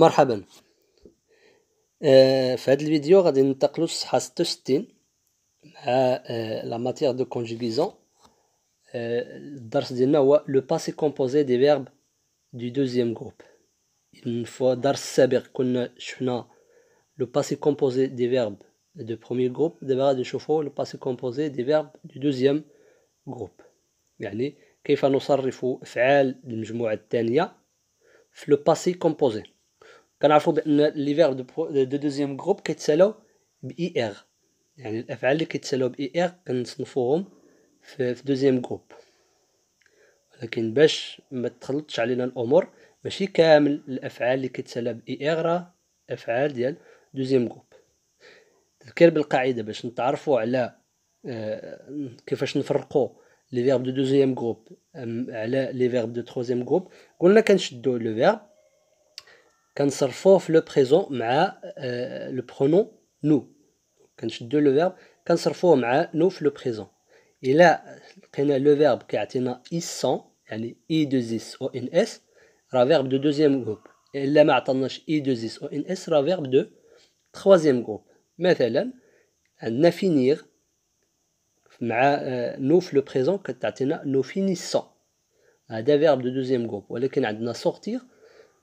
Bonjour dans cette vidéo, nous allons nous parler de la matière de conjugaison. Le passé composé des verbes du deuxième groupe. Une fois que nous allons nous parler de le passé composé des verbes du premier groupe, nous allons parler de le passé composé des verbes du deuxième groupe. Qu'est-ce que nous allons faire pour le passé composé كنعرفوا بان لي فيرب دو دو دوزيام جروب كيتسالاو باي ار e يعني الافعال اللي كيتسالاو باي ار e كنصنفوهم في, في دوزيام جروب ولكن باش ما تخلطش علينا الامور ماشي كامل الافعال اللي كيتسالا باي ار e راه افعال ديال دوزيام جروب تذكر بالقاعده باش نتعرفوا على آه، كيفاش نفرقوا لي فيرب دو دوزيام جروب على لي فيرب دو تروزيام جروب قلنا كنشدو لو فيرب le présent مع le pronom nous كنشدو le verbe كنصرفوه مع nous le présent et لقينا le verbe كيعطينا إسون يعني i دو زيس ou ou s راه verbe de deuxième groupe Et ما عطاناش i دو زيس verbe de troisième groupe مثلا عندنا finir ma nous le présent كتعطينا nous finissons هذا verbe de deuxième groupe ولكن عندنا sortir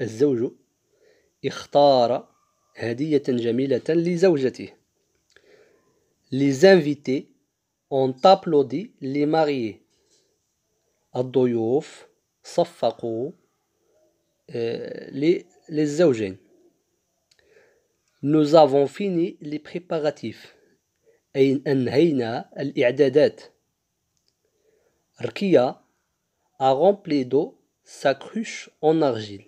الزوج اختار هدية جميلة لزوجته Les invités ont applaudi les mariés. الضيوف صفقوا للزوجين. Nous avons fini les préparatifs. أي أنهينا الإعدادات. ركيا a rempli d'eau sa cruche en argile.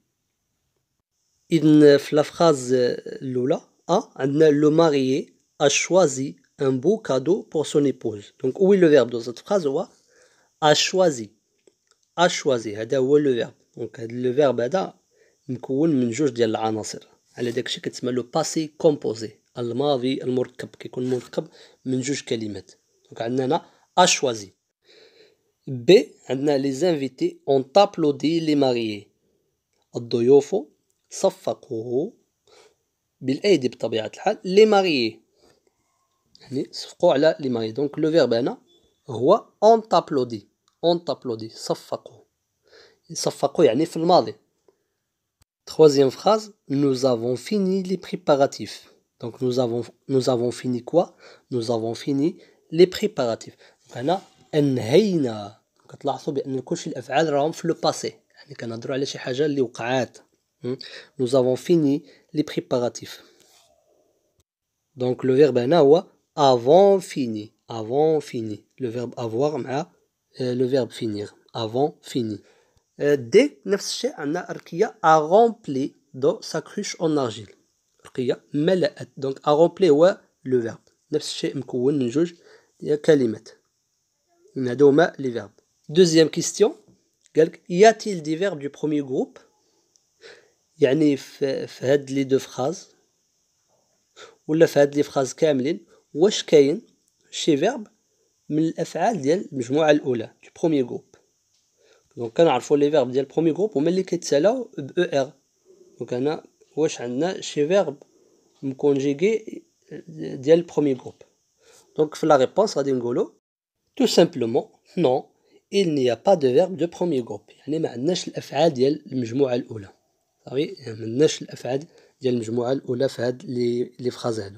In la phrase lola A le marié a choisi un beau cadeau pour son épouse. Donc, où est le verbe dans cette phrase A choisi. A choisi. Où est le verbe le verbe est là. a le passé composé. Il a un Donc, a choisi. B, les invités ont applaudi les mariés. Il صفقوه بالايدي بطبيعه الحال لي ماريي يعني صفقوا على لي ماريي دونك لو فيرب هنا هو اون تابلودي اون تابلودي صفقوا صفقوا يعني في الماضي Troisième فراز nous avons fini les préparatifs. Donc nous avons, nous avons fini quoi Nous avons fini les préparatifs. هنا انهينا كتلاحظوا بان كلشي الافعال راهم في لو باسي يعني كنهضروا على شي حاجه اللي وقعات Hmm? Nous avons fini les préparatifs. Donc le verbe nawa avant fini, avant fini. Le verbe avoir euh, le verbe finir, avant fini. Euh, Dès Arkia a rempli sa cruche en argile. donc a rempli ouais le verbe. Euh, les verbes. Deuxième question. Y a-t-il des verbes du premier groupe il y a deux phrases ou qui sont faites chez les verbes, le FA dièle, le Mjmo al-Ola, du premier groupe. Donc, quand on a le verbe du premier groupe, on met le Ketzela, ER. Donc, on a le verbe conjugué du premier groupe. Donc, la réponse est simple. Tout simplement, non, il n'y a pas de verbe du premier groupe. Il y a le FA dièle, le Mjmo al-Ola oui, à dire qu'il n'y a pas d'affaire dans le groupe ou dans les phrases.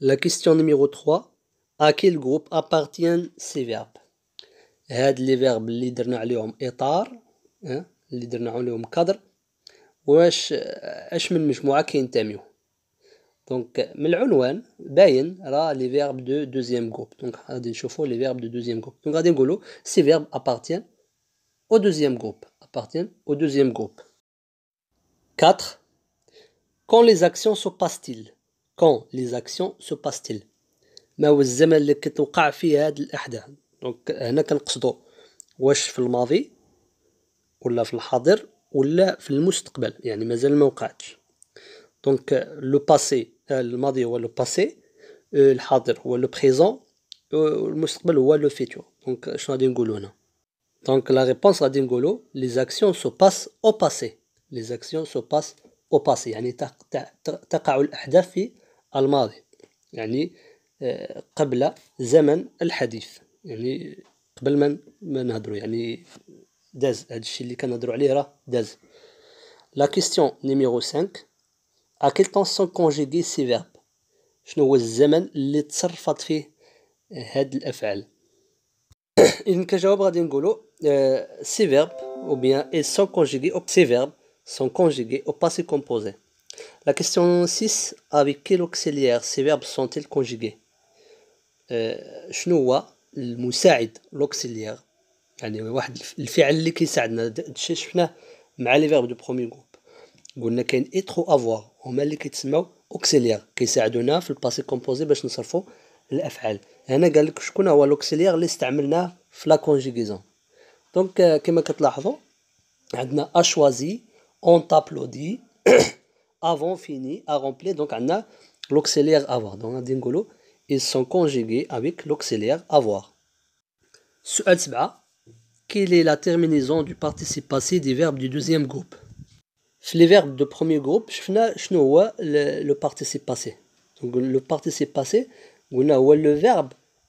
La question numéro 3. A quel groupe appartiennent ces verbes Ce sont les verbes qui ont un état, qui ont un cadre. Et quels sont les groupes qui en ont Dans le nom, il y a les verbes de deuxième groupe. Donc, on va voir les verbes de deuxième groupe. Donc, on va dire ces verbes appartiennent au deuxième groupe appartiennent au deuxième groupe. 4. Quand les actions se passent-ils Quand les actions se passent-ils ما هو الزمن اللي كتوقع فيه هاد الأحداث دونك هنا كنقصدو واش في الماضي ولا في الحاضر ولا في المستقبل يعني مازال ما وقعتش دونك لو باسي الماضي هو لو باسي الحاضر هو لو بريزون والمستقبل هو لو فيتور دونك شنو غادي نقولو هنا donc la réponse à Golou, les actions se passent au passé. Les actions se passent au passé. يعني تقع الأحداث في الماضي. يعني قبل زمن الحديث. يعني قبل ما ما نهضروا يعني داز هذا الشيء اللي كنهضروا عليه راه داز. La question numéro 5 À quel temps sont conjugués ces verbes شنو هو الزمن اللي تصرفت فيه هاد الأفعال إذن كجواب غادي نقولوا سي فيرب ou bien et sont conjugués au ces verbes sont conjugués au passé composé. La question 6 avec quel auxiliaire ces verbes sont-ils conjugués شنو هو المساعد لوكسيليير يعني واحد الفعل اللي كيساعدنا هادشي شفناه مع لي فيرب دو برومي جروب قلنا كاين اترو افوار هما اللي كيتسموا اوكسيليير كيساعدونا في الباسي كومبوزي باش نصرفوا الافعال هنا قال لك شكون هو لوكسيليير اللي استعملناه في لا كونجيغيزون دونك كما كتلاحظوا عندنا اشوازي اون تابلودي افون فيني ا donc avoir. ils sont conjugués avec l'auxiliaire avoir. sur quelle est la terminaison du participe passé des verbes du deuxième groupe les verbes du premier groupe je شنو le, le participe passé donc le participe passé on هو le verbe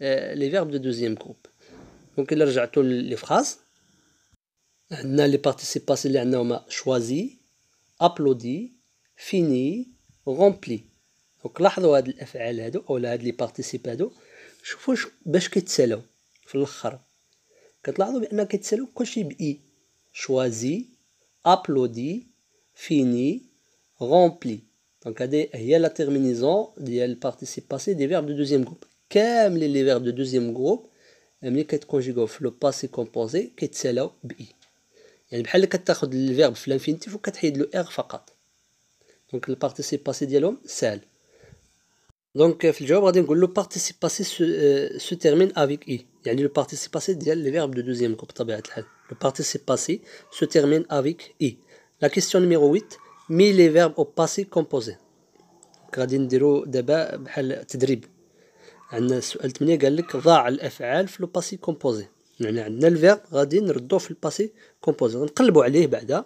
les verbes de deuxième groupe. Donc, il y les phrases. On a les participes les choisi, applaudi, fini, rempli. Donc, là, on a les on les participes. Choisi, applaudi, fini, rempli. Donc, il y a la terminaison, il y participe des verbes de deuxième groupe les verbes de deuxième groupe, les qui conjuguent au passé composé, qui se terminent cest i. يعني بحال le verbe en infinitif ou كتحيد le r Donc le participe passé dialhom seul. Donc euh, le participe passé euh, se termine avec i. le participe passé dial le verbe de deuxième groupe Le participe passé se termine avec i. La question numéro 8, mais les verbes au passé composé. d'abord عندنا السؤال 8 قال لك ضاع الافعال في الباسي كومبوزي يعني عندنا الفيرب غادي نردوه في الباسي كومبوزي نقلبوا عليه بعدا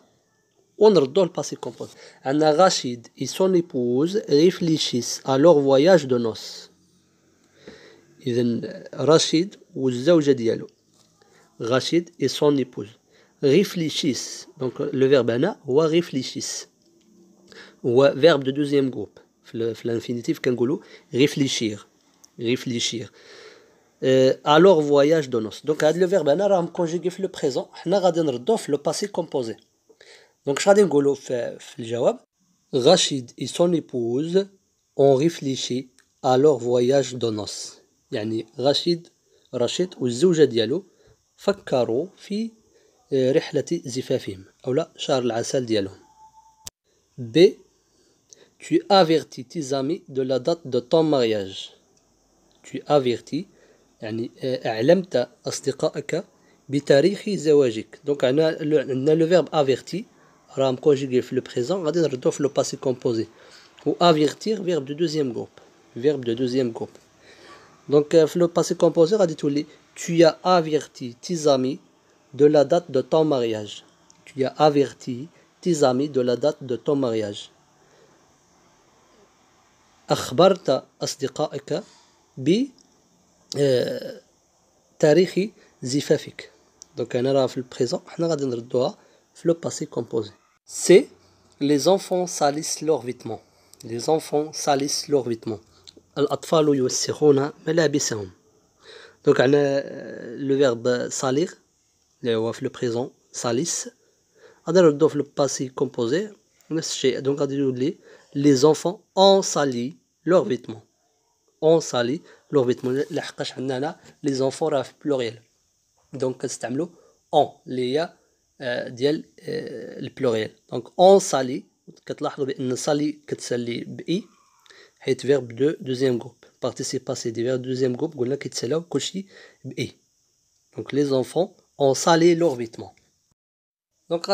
ونردوه الباسي كومبوزي عندنا رشيد اي سون ايبوز ريفليشيس الور فواياج دو نوس اذا رشيد والزوجه ديالو رشيد اي سون ايبوز ريفليشيس دونك لو فيرب هنا هو ريفليشيس هو فيرب دو دوزيام جروب في الانفينيتيف كنقولوا ريفليشير réfléchir. Euh, à leur voyage noces. Donc, le verbe en arabe conjugué le présent. Nous le passé composé. Donc, je vais vous le jawab. Rachid et son épouse ont réfléchi à leur voyage donos. Yani, Rachid, Rachid ou Zouja Diallo, Fakkaro, fi euh, Rihlati Zifafim. Aula, Charles Assal Diallo. B. Tu avertis tes amis de la date de ton mariage tu avertis euh, donc on a le verbe averti ram conjugué le présent le passé composé ou avertir verbe de deuxième groupe verbe de deuxième groupe donc euh, le passé composé a dit tu as averti tes amis de la date de ton mariage tu as averti tes amis de la date de ton mariage B. Historique, zifafik Donc, on n'a pas le présent, on n'a pas d'un le passé composé. C. Les enfants salissent leurs vêtements. Les enfants salissent leurs vêtements. Al'atfal yosirona, mais la Donc, on a euh, le verbe salir. On a le présent, salissent. On n'a pas le passé composé. Donc, on a dû lire les enfants ont sali leurs vêtements on salit leurs vêtements. L'achkash les enfants raf pluriel. Donc, qu'est-ce que On, l'IA, euh, diel, euh, le pluriel. Donc, on salit, qu'est-ce que c'est salit, qu'est-ce que i, verbe de deuxième groupe. participe Participer, verbe divers deuxième groupe, on a qu'il c'est i. Donc, les enfants ont salé leurs vêtements. Donc,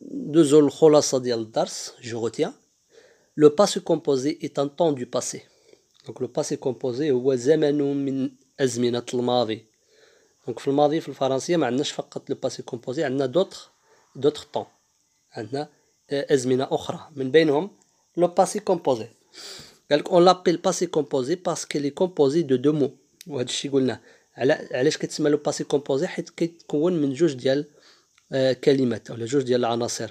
deux autres choses à dire, je retiens. Le passé composé est un temps du passé. دونك لو باسي كومبوزي هو زمن من ازمنه الماضي دونك في الماضي في الفرنسيه ما عندناش فقط لو باسي كومبوزي عندنا دوتر دوتر طون عندنا ازمنه اخرى من بينهم لو باسي كومبوزي قالك اون لابيل باسي كومبوزي باسكو لي كومبوزي دو دو مو وهذا الشيء قلنا على علاش كتسمى لو باسي كومبوزي حيت كيتكون من جوج ديال آه، كلمات ولا جوج ديال العناصر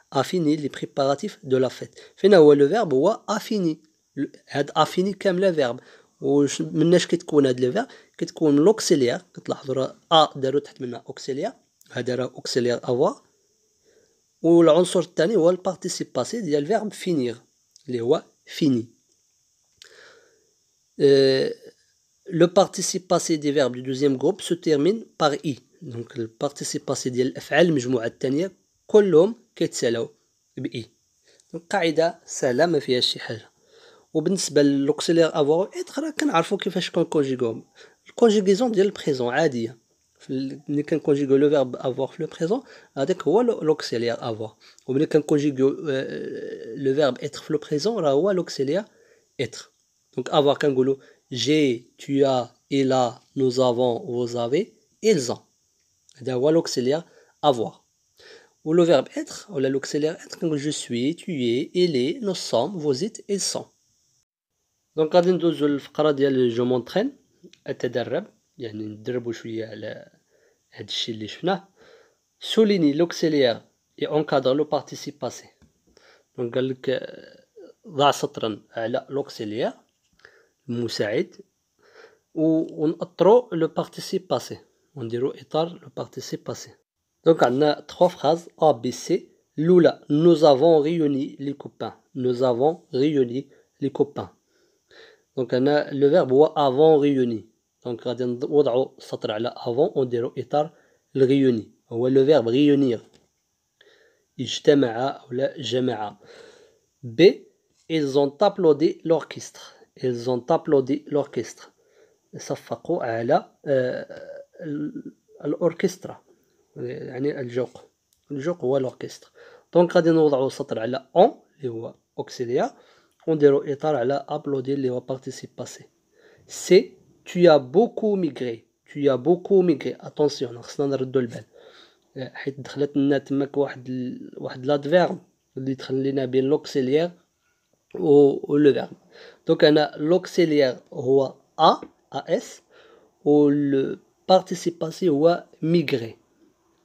fini les préparatifs de la fête. Finalement, le verbe. Wa fini affiner fini affiner le فيرب وش مناش كتكون هاد لو Le كتكون لوكسيليير كتلاحظوا راه ا داروا تحت منها le participe passé des verbes du deuxième groupe se termine par i donc le participe passé ديال الافعال c'est comme ça qu'il s'appelle. Donc, c'est comme ça qu'il s'appelle. Et pour l'acceler à avoir ou être, on sait comment on le conjugue. Le conjugaison, c'est le présent, c'est normal. Quand on conjugue le verbe avoir dans le présent, on dit que c'est avoir. Et quand on conjugue le verbe être dans le présent, on dit l'auxiliaire être. Donc, avoir, on dit j'ai, tu as, il a, nous avons, vous avez, ils ont. C'est l'acceler à avoir ou le verbe être, ou l'auxiliaire être, je suis, tu es, il est, nous sommes, vous êtes, ils sont. Donc, quand le je m'entraîne, à t'adarab, il y a une à la je suis l'auxiliaire et encadre le participe passé. Donc, il y a la à l'auxiliaire, moussaïd, ou on a le participe passé. On dirait le participe passé. Donc on a trois phrases A, B, C. Lula, nous avons réuni les copains. Nous avons réuni les copains. Donc on a le verbe avant réuni. Donc on غادي نوضعوا dit avant réuni. اطار le le لو réunir. ريونير ou جمع B ils ont applaudi l'orchestre ils ont applaudi l'orchestre صفقوا à l'orchestre. يعني الجوق الجوق هو لوركستر دونك غادي نوضعو سطر على اون اللي هو اوكسيليا ونديرو اطار على ابلودي اللي هو بارتيسيب باسي سي tu as beaucoup migré tu as beaucoup migré attention خصنا نردوا البال حيت دخلت لنا تماك واحد ال... واحد لادفيرب اللي تخلينا بين لوكسيليير و لو فيرب دونك انا لوكسيليير هو ا اس و لو البارتيسيب باسي هو migré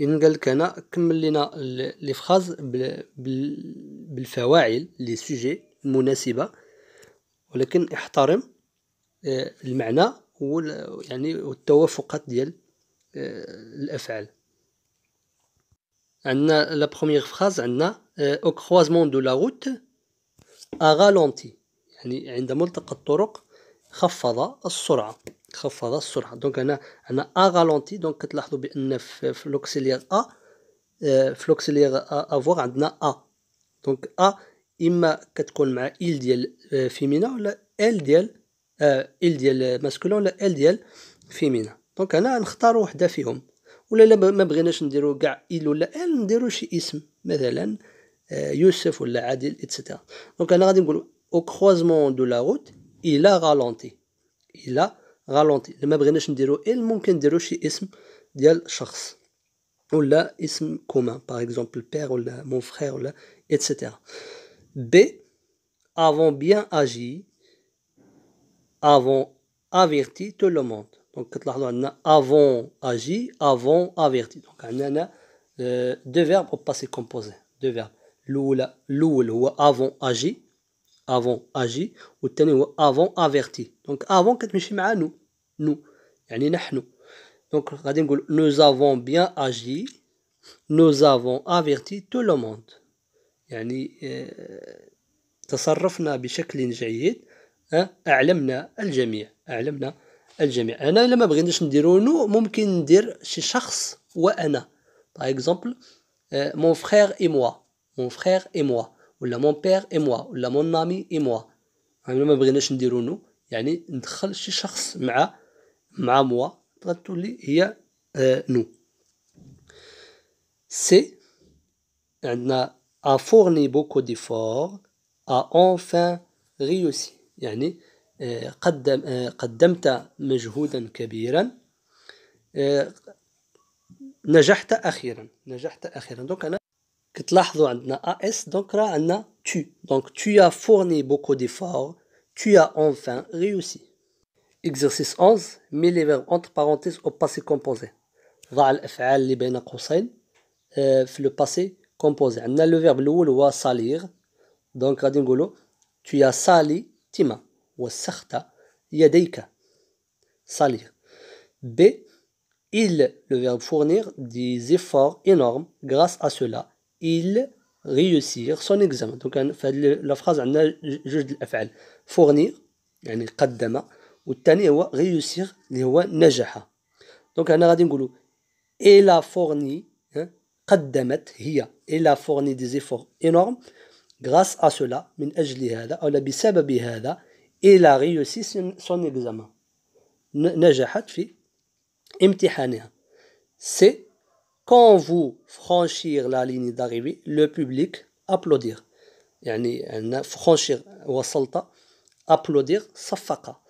إن قالك لك هنا كمل لينا لي فراز بالفواعل لي سوجي المناسبه ولكن احترم آه، المعنى يعني والتوافقات ديال آه، الافعال عندنا لا بروميير فراز عندنا او كروازمون دو لا روت ا يعني عند ملتقى الطرق خفض السرعه خفض السرعه دونك هنا هنا ا غالونتي دونك كتلاحظوا بان في لوكسيليغ ا آه، في لوكسيليير افوار عندنا ا دونك ا اما كتكون مع ال ديال فيمينا آه، ولا ال ديال ال آه، ديال ماسكولون ولا ال ديال فيمينا دونك هنا نختار وحده فيهم ولا لا ما بغيناش نديرو كاع ال ولا ال نديرو شي اسم مثلا يوسف ولا عادل اتسيتيرا دونك انا غادي نقول او كروزمون دو لا روت الى غالونتي الى Ralentit le ma pas dire et le monkin de ruchis d'y aller. personne. ou un isme commun par exemple père ou mon frère ou etc. B avant bien agi avant averti tout le monde. Donc, la loi n'a avant agi avant averti. Donc, on a euh, deux verbes au passé composé Deux verbes. L'un, l'oulo avant agi avant agi ou tenu avant averti. Donc, avant que tu me chimes à nous. نو يعني نحن دونك غادي نقول نو زافون بيان اجي نو زافون افيرتي تو لو موند يعني تصرفنا بشكل جيد اعلمنا الجميع اعلمنا الجميع انا ما بغيناش نديرو نو ممكن ندير شي شخص وانا باغ اكزومبل مون فخيغ اي موا مون فخيغ اي موا ولا مون بير اي موا ولا مون نامي اي موا انا ما بغيناش نديرو نو يعني ندخل شي شخص مع مع موا غتولي هي آه نو سي عندنا ا فورني بوكو دي فور ا اونفان ريوسي يعني آه، قدم آه، قدمت مجهودا كبيرا آه، نجحت اخيرا نجحت اخيرا دونك انا كتلاحظوا عندنا اس دونك راه عندنا tu دونك tu as fourni beaucoup d'efforts tu as enfin réussi Exercice 11. Mets les verbes entre parenthèses au passé composé. ضع euh, passé اللي بين قوسين في لو باسي كومبوزي عندنا لو radingolo, tu as sali Tima sarta يديك salir. B. Il, le verbe fournir, des efforts énormes. Grâce à cela, il réussir son examen. Donc, la phrase, on a fournir, يعني قدم والثاني هو ريوسير اللي هو نجح دونك هنا غادي نقولوا إلا إيه فورني قدمت هي إلا إيه فورني دي زيفور إنورم غراس أ سولا من أجل هذا أو بسبب هذا إلا ريوسي سون إكزامان نجحت في امتحانها سي كون فو franchir لا ليني داريفي لو public أبلودير يعني عندنا franchir وصلت أبلودير صفقه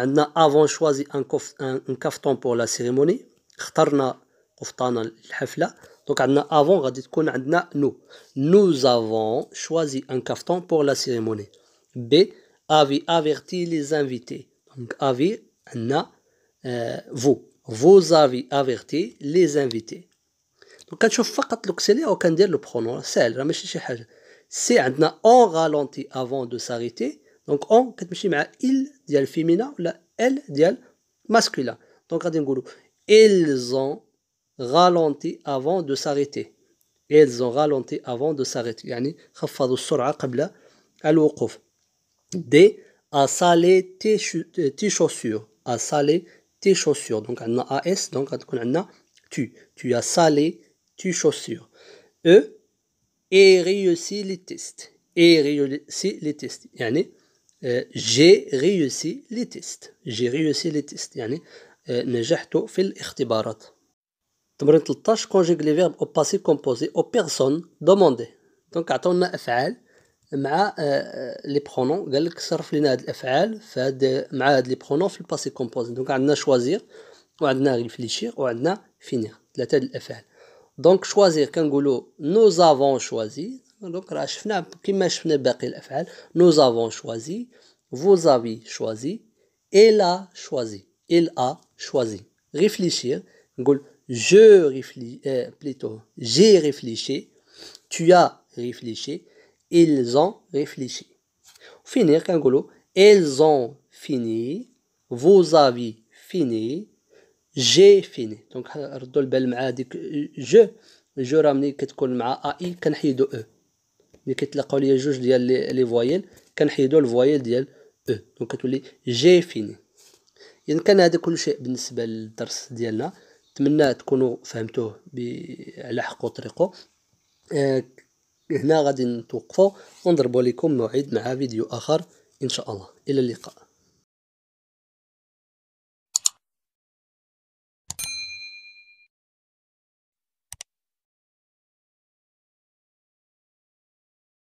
On a avant choisi un, un, un caftan pour la cérémonie. اخترنا قفطان الحفلة donc on a avant غادي تكون عندنا nous nous avons choisi un caftan pour la cérémonie B avait averti les invités donc avait on euh, vous vous avez averti les invités donc كنشوف فقط لوكسيلي وكندير لو برونون ساهل راه ماشي شي حاجه سي عندنا on ralentit avant de s'arrêter donc, دونك اون كتمشي مع il ديال فيمينا ولا ال ديال ماسكولا Donc غادي نقولوا ils ont ralenti avant de s'arrêter ils ont ralenti avant de s'arrêter يعني خفضوا السرعه قبل الوقوف D à salé tes, chaussures A salé tes chaussures donc on a as donc on a tu tu as salé tes chaussures e et réussi les tests et réussi les tests يعني جي ريوسي لي تيست جي ريوسي لي تيست يعني آه، نجحت في الاختبارات تمرين 13 كونجيغ لي فيرب او باسي كومبوزي او بيرسون دوموندي دونك عطاونا افعال مع لي آه، برونون آه، قال لك صرف لينا هاد الافعال فهاد مع هاد لي برونون في الباسي كومبوزي دونك عندنا شوازير وعندنا ريفليشير وعندنا فينير ثلاثه الافعال دونك شوازير كنقولوا نو افون شوازي Nous avons choisi, vous avez choisi, il a choisi, il a choisi. Réfléchir, je réfléchis, euh, plutôt, j'ai réfléchi, tu as réfléchi, ils ont réfléchi. Finir, hein, ils ont fini, vous avez fini, j'ai fini. Donc, euh, je ramenais. ramenais quelque chose ملي كيتلاقاو ليا جوج ديال لي فوايل كنحيدو الفوايل ديال او دونك كتولي جي فيني يعني كان هذا كل شيء بالنسبه للدرس ديالنا نتمنى تكونوا فهمتوه على حق وطريقه آه، هنا غادي نتوقفوا ونضربوا لكم موعد مع فيديو اخر ان شاء الله الى اللقاء